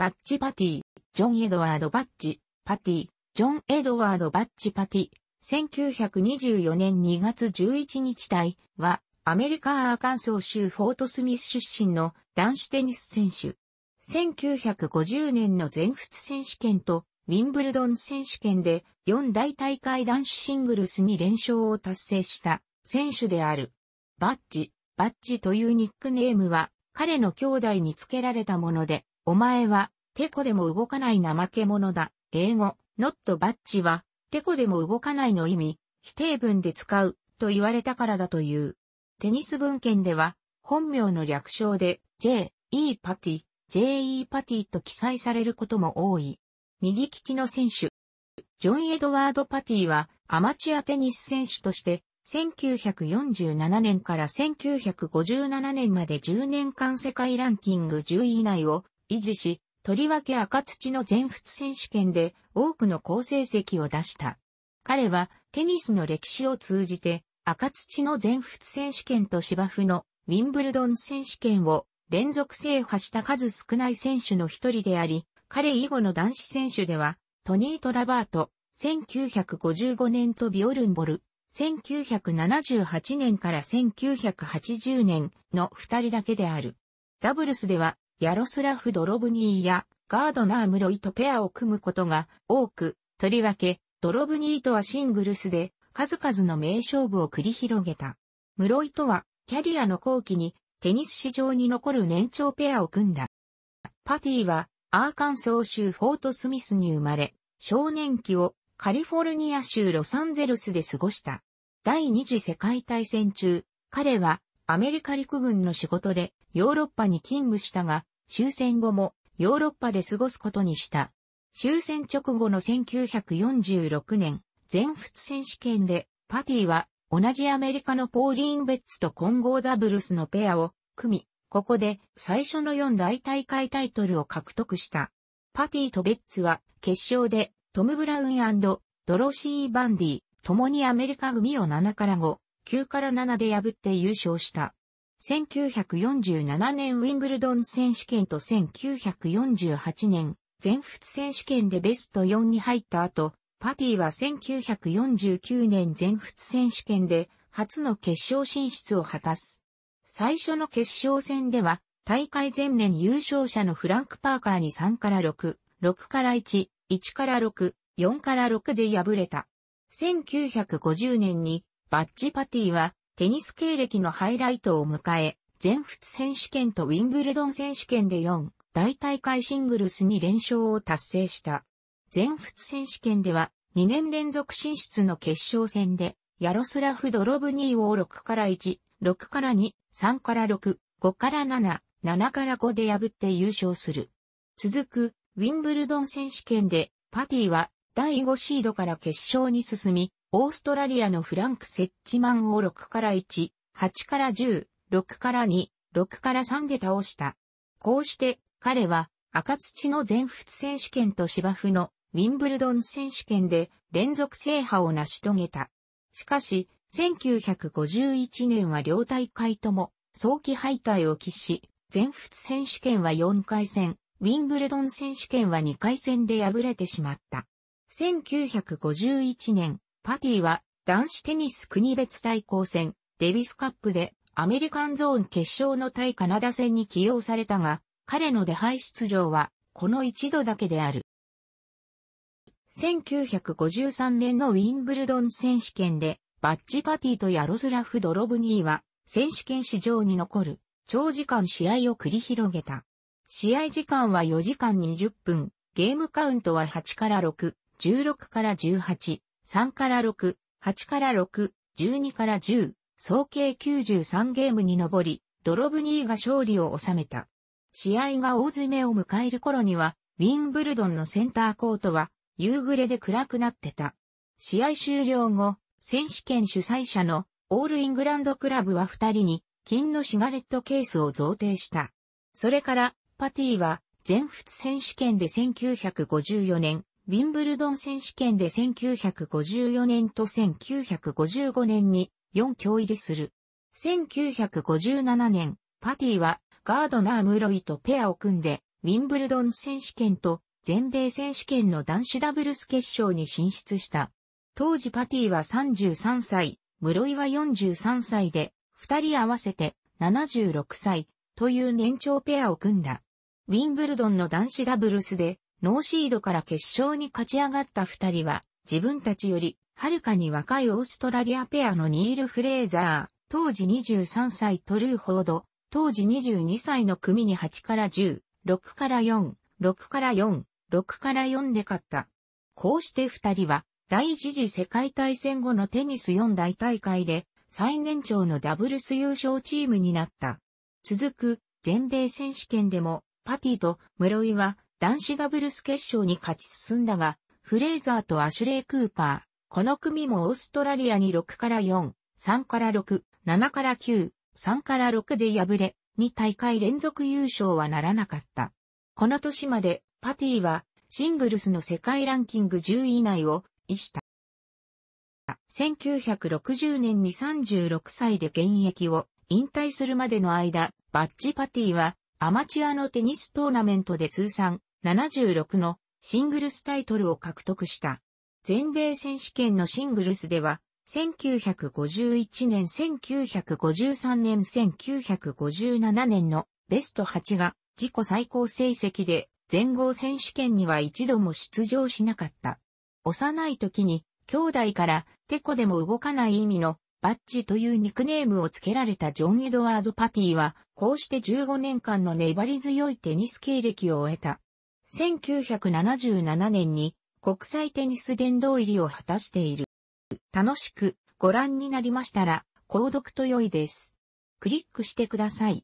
バッチパティ、ジョン・エドワード・バッチ、パティ、ジョン・エドワード・バッチ・パティ、1924年2月11日隊は、アメリカ・アーカンソー州フォートスミス出身の男子テニス選手。1950年の全仏選手権とウィンブルドン選手権で4大大会男子シングルスに連勝を達成した選手である。バッジ、バッジというニックネームは彼の兄弟に付けられたもので、お前は、てこでも動かない怠け者だ。英語、not b a t c h は、てこでも動かないの意味、否定文で使う、と言われたからだという。テニス文献では、本名の略称で、J、E パティ、J.E. パティと記載されることも多い。右利きの選手。ジョン・エドワード・パティはアマチュアテニス選手として、1947年から1957年まで10年間世界ランキング10位以内を維持し、とりわけ赤土の全仏選手権で多くの好成績を出した。彼はテニスの歴史を通じて赤土の全仏選手権と芝生のウィンブルドン選手権を連続制覇した数少ない選手の一人であり、彼以後の男子選手ではトニー・トラバート、1955年とビオルンボル、1978年から1980年の二人だけである。ダブルスではヤロスラフ・ドロブニーやガードナー・ムロイとペアを組むことが多く、とりわけ、ドロブニーとはシングルスで数々の名勝負を繰り広げた。ムロイとは、キャリアの後期にテニス史上に残る年長ペアを組んだ。パティは、アーカンソー州フォートスミスに生まれ、少年期をカリフォルニア州ロサンゼルスで過ごした。第二次世界大戦中、彼はアメリカ陸軍の仕事でヨーロッパに勤務したが、終戦後もヨーロッパで過ごすことにした。終戦直後の1946年、全仏選手権で、パティは同じアメリカのポーリーン・ベッツと混合ダブルスのペアを組み、ここで最初の4大大会タイトルを獲得した。パティとベッツは決勝でトム・ブラウンドロシー・バンディ、共にアメリカ組を7から5、9から7で破って優勝した。1947年ウィンブルドン選手権と1948年全仏選手権でベスト4に入った後、パティは1949年全仏選手権で初の決勝進出を果たす。最初の決勝戦では、大会前年優勝者のフランク・パーカーに3から6、6から1、1から6、4から6で敗れた。1950年にバッジ・パティはテニス経歴のハイライトを迎え、全仏選手権とウィンブルドン選手権で4、大大会シングルスに連勝を達成した。全仏選手権では、2年連続進出の決勝戦で、ヤロスラフ・ドロブニーを6から1、6から2、3から6、5から7、7から5で破って優勝する。続く、ウィンブルドン選手権で、パティは第5シードから決勝に進み、オーストラリアのフランク・セッチマンを6から1、8から10、6から2、6から3で倒した。こうして彼は赤土の全仏選手権と芝生のウィンブルドン選手権で連続制覇を成し遂げた。しかし、1951年は両大会とも早期敗退を喫し、全仏選手権は4回戦、ウィンブルドン選手権は2回戦で敗れてしまった。1951年、パティは男子テニス国別対抗戦、デビスカップでアメリカンゾーン決勝の対カナダ戦に起用されたが、彼の出敗出場はこの一度だけである。1953年のウィンブルドン選手権でバッジパティとヤロスラフ・ドロブニーは選手権史上に残る長時間試合を繰り広げた。試合時間は4時間20分、ゲームカウントは8から6、16から18、3から6、8から6、12から10、総計93ゲームに上り、ドロブニーが勝利を収めた。試合が大詰めを迎える頃には、ウィンブルドンのセンターコートは、夕暮れで暗くなってた。試合終了後、選手権主催者のオールイングランドクラブは2人に金のシガレットケースを贈呈した。それから、パティは全仏選手権で1954年ウィンブルドン選手権で1954年と1955年に4強入りする。1957年、パティはガードナー・ムロイとペアを組んで、ウィンブルドン選手権と全米選手権の男子ダブルス決勝に進出した。当時パティは33歳、室井は43歳で、二人合わせて76歳という年長ペアを組んだ。ウィンブルドンの男子ダブルスでノーシードから決勝に勝ち上がった二人は、自分たちより、はるかに若いオーストラリアペアのニール・フレーザー、当時23歳トルーホード、当時22歳の組に8から10、6から4、6から4、6から4で勝った。こうして二人は、第一次世界大戦後のテニス四大大会で、最年長のダブルス優勝チームになった。続く、全米選手権でも、パティと室井は男子ダブルス決勝に勝ち進んだが、フレーザーとアシュレイ・クーパー、この組もオーストラリアに6から4、3から6、7から9、3から6で敗れ、2大会連続優勝はならなかった。この年まで、パティは、シングルスの世界ランキング10位以内を、維した。1960年に36歳で現役を引退するまでの間、バッジパティはアマチュアのテニストーナメントで通算76のシングルスタイトルを獲得した。全米選手権のシングルスでは、1951年、1953年、1957年のベスト8が自己最高成績で全豪選手権には一度も出場しなかった。幼い時に兄弟からテコでも動かない意味のバッジというニックネームを付けられたジョン・エドワード・パティは、こうして15年間の粘り強いテニス経歴を終えた。1977年に国際テニス殿堂入りを果たしている。楽しくご覧になりましたら、購読と良いです。クリックしてください。